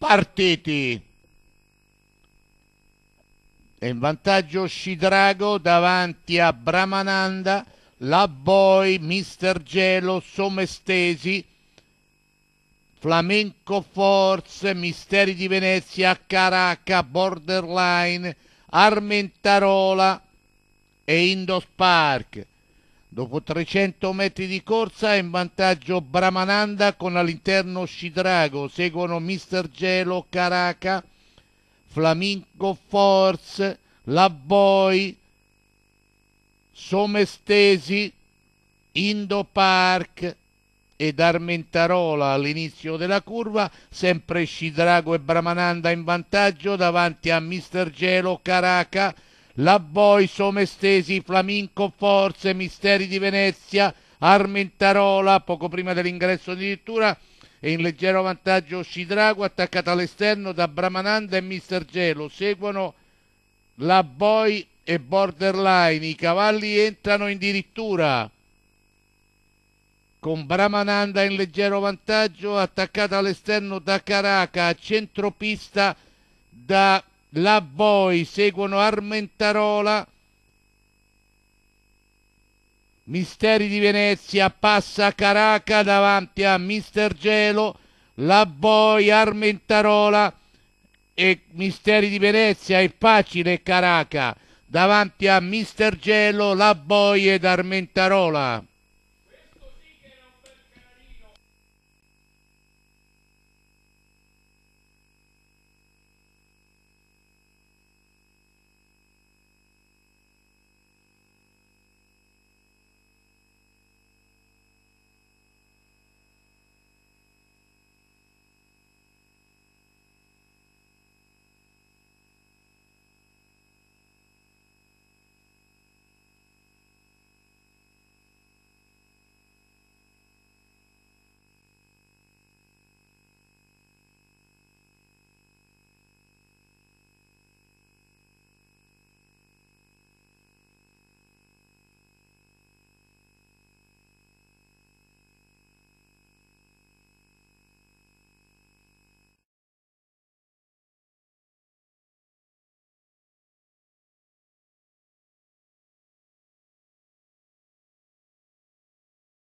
partiti. E in vantaggio Scidrago davanti a Brahmananda, la Boy, Mister Gelo, Somestesi, Flamenco Force, Misteri di Venezia, Caraca, Borderline, Armentarola e Indos Park. Dopo 300 metri di corsa è in vantaggio Bramananda con all'interno Scidrago, seguono Mister Gelo, Caraca, Flamingo Force, Labboi, Somestesi, Indo Park ed Armentarola all'inizio della curva, sempre Scidrago e Bramananda in vantaggio davanti a Mister Gelo, Caraca, la sono estesi Flaminco Forze, Misteri di Venezia, Armentarola, poco prima dell'ingresso addirittura, e in leggero vantaggio Scidrago, attaccata all'esterno da Bramananda e Mister Gelo. Seguono la Boy e Borderline, i cavalli entrano addirittura con Bramananda in leggero vantaggio, attaccata all'esterno da Caraca, a centropista da la Boi, seguono Armentarola, Misteri di Venezia, passa Caraca davanti a Mister Gelo, la Boi, Armentarola e Misteri di Venezia è Facile Caraca davanti a Mister Gelo, la Boi ed Armentarola.